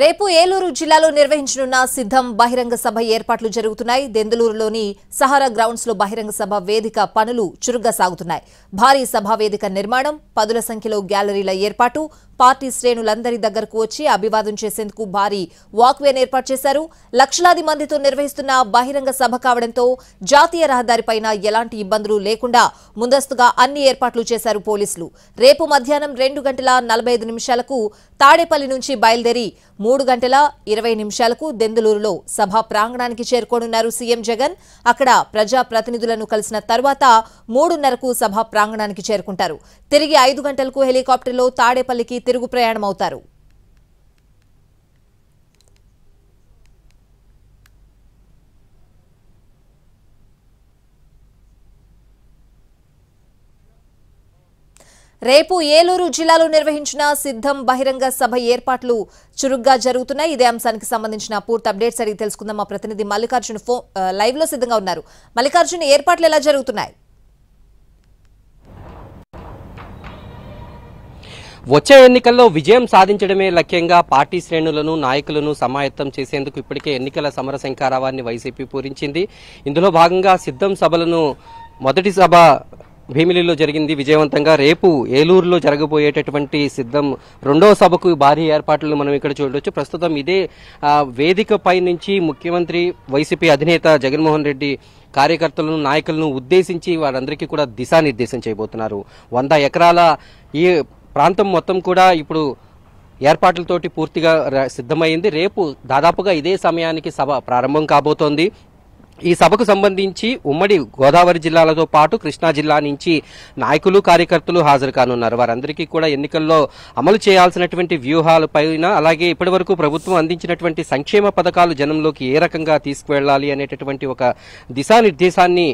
రేపు ఏలూరు జిల్లాలో నిర్వహించనున్న సిద్ధం బహిరంగ సభ ఏర్పాట్లు జరుగుతున్నాయి దెందులూరులోని సహారా గ్రౌండ్స్ లో బహిరంగ సభ వేదిక పనులు చురుగ్గా సాగుతున్నాయి భారీ సభా వేదిక నిర్మాణం పదుల సంఖ్యలో గ్యాలరీల ఏర్పాటు పార్టీ శ్రేణులందరి దగ్గరకు వచ్చి అభివాదం చేసేందుకు భారీ వాక్వేను ఏర్పాటు చేశారు లక్షలాది మందితో నిర్వహిస్తున్న బహిరంగ సభ కావడంతో జాతీయ రహదారిపై ఎలాంటి ఇబ్బందులు లేకుండా ముందస్తుగా అన్ని ఏర్పాట్లు చేశారు పోలీసులు రేపు మధ్యాహ్నం రెండు గంటల నలభై నిమిషాలకు తాడేపల్లి నుంచి బయలుదేరి మూడు గంటల ఇరవై నిమిషాలకు దెందులూరులో సభా ప్రాంగణానికి చేరుకోనున్నారు సీఎం జగన్ అక్కడ ప్రజాప్రతినిధులను కలిసిన తర్వాత మూడున్నరకు సభా ప్రాంగణానికి చేరుకుంటారు తిరిగి ఐదు గంటలకు హెలికాప్టర్లో తాడేపల్లికి తిరుగు ప్రయాణమవుతారు రేపు ఏలూరు జిల్లాలో నిర్వహించిన సిద్ధం బహిరంగ సభ ఏర్పాట్లు చురుగ్గా జరుగుతున్నాయి ఇదే అంశానికి సంబంధించిన పూర్తి అప్డేట్స్ అడిగి తెలుసుకుందాం మా ప్రతినిధి మల్లికార్జున్ ఫోన్ లైవ్ లో సిద్ధంగా ఉన్నారు మల్లికార్జున్ ఏర్పాట్లు ఎలా జరుగుతున్నాయి వచ్చే ఎన్నికల్లో విజయం సాధించడమే లక్ష్యంగా పార్టీ శ్రేణులను నాయకులను సమాయత్తం చేసేందుకు ఇప్పటికే ఎన్నికల సమర శంకారావాన్ని వైసీపీ పూరించింది ఇందులో భాగంగా సిద్ధం సభలను మొదటి సభ భీమిలిలో జరిగింది విజయవంతంగా రేపు ఏలూరులో జరగబోయేటటువంటి సిద్ధం రెండవ సభకు భారీ ఏర్పాట్లను మనం ఇక్కడ చూడవచ్చు ప్రస్తుతం ఇదే వేదికపై నుంచి ముఖ్యమంత్రి వైసీపీ అధినేత జగన్మోహన్ రెడ్డి కార్యకర్తలను నాయకులను ఉద్దేశించి వారందరికీ కూడా దిశానిర్దేశం చేయబోతున్నారు వంద ఎకరాల ఈ ప్రాంతం మొత్తం కూడా ఇప్పుడు ఏర్పాట్లతోటి పూర్తిగా సిద్ధమైంది రేపు దాదాపుగా ఇదే సమయానికి సభ ప్రారంభం కాబోతోంది ఈ సభకు సంబంధించి ఉమ్మడి గోదావరి జిల్లాలతో పాటు కృష్ణా జిల్లా నుంచి నాయకులు కార్యకర్తలు హాజరు కానున్నారు వారందరికీ కూడా ఎన్నికల్లో అమలు చేయాల్సినటువంటి వ్యూహాలపైన అలాగే ఇప్పటి వరకు ప్రభుత్వం అందించినటువంటి సంక్షేమ పథకాలు జనంలోకి ఏ రకంగా తీసుకువెళ్లాలి అనేటటువంటి ఒక దిశానిర్దేశాన్ని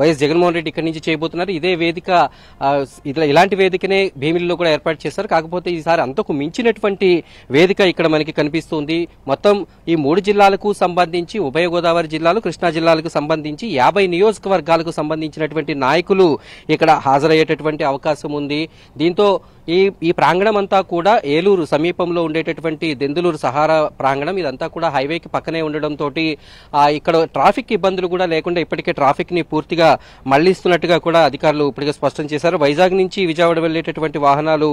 వైఎస్ జగన్మోహన్ రెడ్డి ఇక్కడి నుంచి చేయబోతున్నారు ఇదే వేదిక ఇలాంటి వేదికనే భీమిలిలో కూడా ఏర్పాటు చేశారు కాకపోతే ఈసారి అంతకు మించినటువంటి వేదిక ఇక్కడ మనకి కనిపిస్తుంది మొత్తం ఈ మూడు జిల్లాలకు సంబంధించి ఉభయ గోదావరి జిల్లాలు కృష్ణా జిల్లాలకు సంబంధించి యాభై నియోజకవర్గాలకు సంబంధించినటువంటి నాయకులు ఇక్కడ హాజరయ్యేటటువంటి అవకాశం ఉంది దీంతో ఈ ఈ ప్రాంగణం అంతా కూడా ఏలూరు సమీపంలో ఉండేటటువంటి దెందులూరు సహారా ప్రాంగణం ఇదంతా కూడా హైవేకి పక్కనే ఉండడంతో ఇక్కడ ట్రాఫిక్ ఇబ్బందులు కూడా లేకుండా ఇప్పటికే ట్రాఫిక్ ని పూర్తిగా పూర్తిగా మళ్లిస్తున్నట్టుగా కూడా అధికారులు ఇప్పటికే స్పష్టం చేశారు వైజాగ్ నుంచి విజయవాడ వెళ్లేటటువంటి వాహనాలు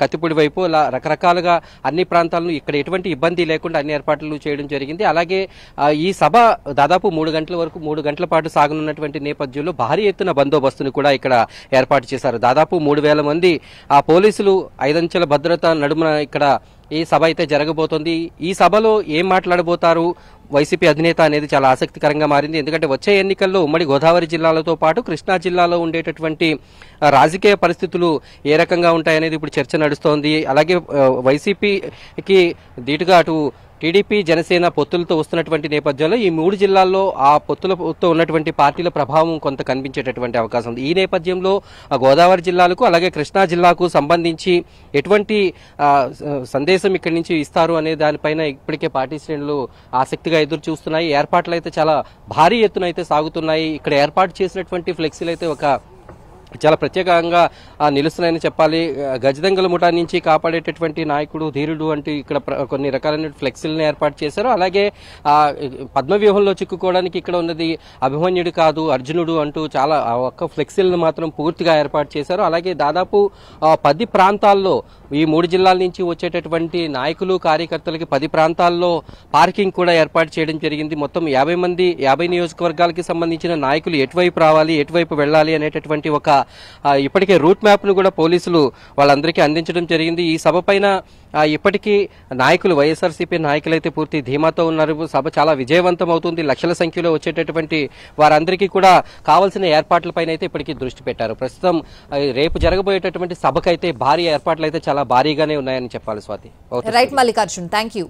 కత్తిపూడి వైపు అలా రకరకాలుగా అన్ని ప్రాంతాలను ఇక్కడ ఎటువంటి ఇబ్బంది లేకుండా అన్ని ఏర్పాట్లు చేయడం జరిగింది అలాగే ఈ సభ దాదాపు మూడు గంటల వరకు మూడు గంటల పాటు సాగనున్నటువంటి నేపథ్యంలో భారీ ఎత్తున బందోబస్తును కూడా ఇక్కడ ఏర్పాటు చేశారు దాదాపు మూడు వేల మంది ఆ పోలీసులు ఐదంచెల భద్రత నడుమున ఇక్కడ ఈ సభ అయితే జరగబోతోంది ఈ సభలో ఏం మాట్లాడబోతారు వైసీపీ అధినేత అనేది చాలా ఆసక్తికరంగా మారింది ఎందుకంటే వచ్చే ఎన్నికల్లో ఉమ్మడి గోదావరి జిల్లాలతో పాటు కృష్ణా జిల్లాలో ఉండేటటువంటి రాజకీయ పరిస్థితులు ఏ రకంగా ఉంటాయనేది ఇప్పుడు చర్చ నడుస్తోంది అలాగే వైసీపీకి దీటుగా అటు టీడీపీ జనసేన పొత్తులతో వస్తున్నటువంటి నేపథ్యంలో ఈ మూడు జిల్లాల్లో ఆ పొత్తులతో ఉన్నటువంటి పార్టీల ప్రభావం కొంత కనిపించేటటువంటి అవకాశం ఉంది ఈ నేపథ్యంలో గోదావరి జిల్లాలకు అలాగే కృష్ణా జిల్లాకు సంబంధించి ఎటువంటి సందేశం ఇక్కడి నుంచి ఇస్తారు అనే దానిపైన ఇప్పటికే పార్టీ శ్రేణులు ఆసక్తిగా ఎదురు చూస్తున్నాయి ఏర్పాట్లు అయితే చాలా భారీ ఎత్తున అయితే సాగుతున్నాయి ఇక్కడ ఏర్పాటు చేసినటువంటి ఫ్లెక్సీలు అయితే ఒక చాలా ప్రత్యేకంగా నిలుస్తున్నాయని చెప్పాలి గజదంగల ముఠా నుంచి కాపాడేటటువంటి నాయకుడు ధీరుడు అంటూ ఇక్కడ కొన్ని రకాలైన ఫ్లెక్సీలను ఏర్పాటు చేశారు అలాగే పద్మవ్యూహంలో చిక్కుకోవడానికి ఇక్కడ ఉన్నది అభిమన్యుడు కాదు అర్జునుడు అంటూ చాలా ఒక్క ఫ్లెక్సీలను మాత్రం పూర్తిగా ఏర్పాటు చేశారు అలాగే దాదాపు పది ప్రాంతాల్లో ఈ మూడు జిల్లాల నుంచి వచ్చేటటువంటి నాయకులు కార్యకర్తలకి పది ప్రాంతాల్లో పార్కింగ్ కూడా ఏర్పాటు చేయడం జరిగింది మొత్తం యాభై మంది యాభై నియోజకవర్గాలకి సంబంధించిన నాయకులు ఎటువైపు రావాలి ఎటువైపు వెళ్ళాలి అనేటటువంటి ఒక ఇప్పటికే రూట్ మ్యాప్లు కూడా పోలీసులు వాళ్ళందరికీ అందించడం జరిగింది ఈ సభ పైన ఇప్పటికీ నాయకులు వైఎస్ఆర్సీపీ నాయకులైతే పూర్తి ధీమాతో ఉన్నారు సభ చాలా విజయవంతం అవుతుంది లక్షల సంఖ్యలో వచ్చేటటువంటి వారందరికీ కూడా కావాల్సిన ఏర్పాట్లపైన అయితే ఇప్పటికీ దృష్టి పెట్టారు ప్రస్తుతం రేపు జరగబోయేటటువంటి సభకైతే భారీ ఏర్పాట్లు అయితే చాలా భారీగానే ఉన్నాయని చెప్పాలి స్వాతి రైట్ మల్లికార్జున్ థ్యాంక్